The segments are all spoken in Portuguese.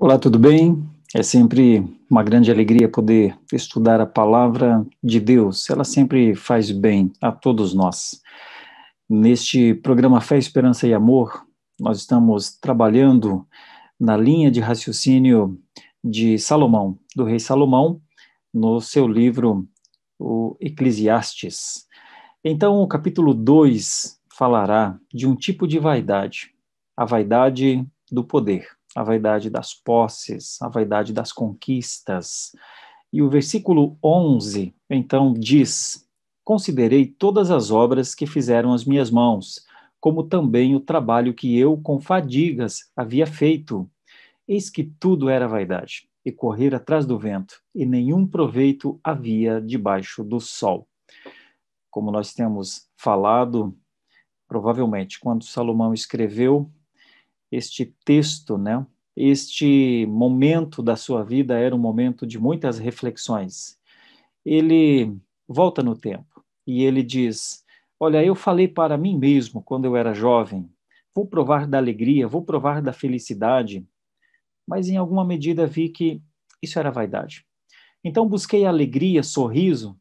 Olá, tudo bem? É sempre uma grande alegria poder estudar a palavra de Deus. Ela sempre faz bem a todos nós. Neste programa Fé, Esperança e Amor, nós estamos trabalhando na linha de raciocínio de Salomão, do rei Salomão, no seu livro o Eclesiastes. Então, o capítulo 2 falará de um tipo de vaidade, a vaidade do poder a vaidade das posses, a vaidade das conquistas. E o versículo 11, então, diz: Considerei todas as obras que fizeram as minhas mãos, como também o trabalho que eu, com fadigas, havia feito. Eis que tudo era vaidade, e correr atrás do vento, e nenhum proveito havia debaixo do sol. Como nós temos falado, provavelmente, quando Salomão escreveu este texto, né? Este momento da sua vida era um momento de muitas reflexões. Ele volta no tempo e ele diz: Olha, eu falei para mim mesmo quando eu era jovem, vou provar da alegria, vou provar da felicidade, mas em alguma medida vi que isso era vaidade. Então busquei alegria, sorriso,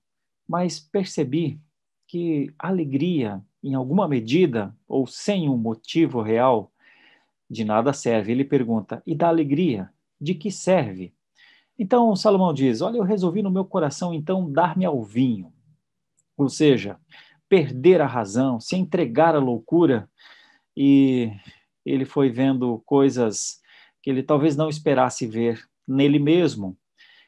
mas percebi que alegria, em alguma medida, ou sem um motivo real, de nada serve. Ele pergunta: e da alegria, de que serve? Então Salomão diz: Olha, eu resolvi no meu coração então dar-me ao vinho, ou seja, perder a razão, se entregar à loucura. E ele foi vendo coisas que ele talvez não esperasse ver nele mesmo.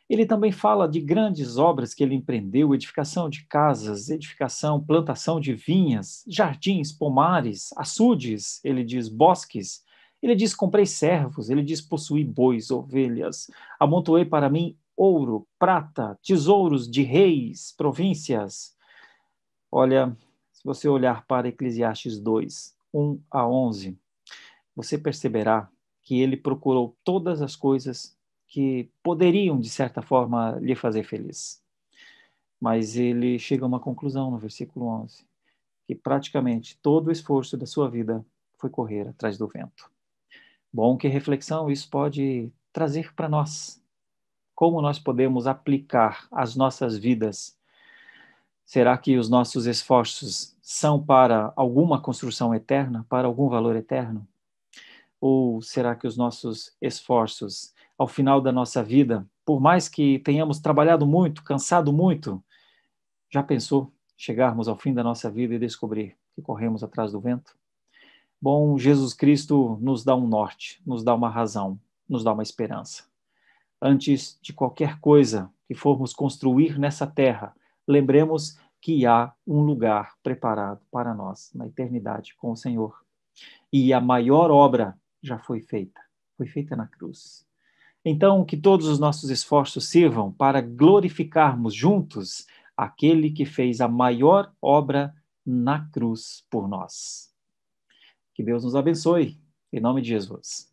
Ele também fala de grandes obras que ele empreendeu: edificação de casas, edificação, plantação de vinhas, jardins, pomares, açudes, ele diz bosques ele diz: Comprei servos, ele diz: Possuí bois, ovelhas, amontoei para mim ouro, prata, tesouros de reis, províncias. Olha, se você olhar para Eclesiastes 2, 1 a 11, você perceberá que ele procurou todas as coisas que poderiam, de certa forma, lhe fazer feliz. Mas ele chega a uma conclusão no versículo 11, que praticamente todo o esforço da sua vida foi correr atrás do vento. Bom, que reflexão isso pode trazer para nós? Como nós podemos aplicar as nossas vidas? Será que os nossos esforços são para alguma construção eterna, para algum valor eterno? Ou será que os nossos esforços, ao final da nossa vida, por mais que tenhamos trabalhado muito, cansado muito, já pensou chegarmos ao fim da nossa vida e descobrir que corremos atrás do vento? Bom, Jesus Cristo nos dá um norte, nos dá uma razão, nos dá uma esperança. Antes de qualquer coisa que formos construir nessa terra, lembremos que há um lugar preparado para nós na eternidade com o Senhor. E a maior obra já foi feita, foi feita na cruz. Então, que todos os nossos esforços sirvam para glorificarmos juntos aquele que fez a maior obra na cruz por nós. Que Deus nos abençoe. Em nome de Jesus.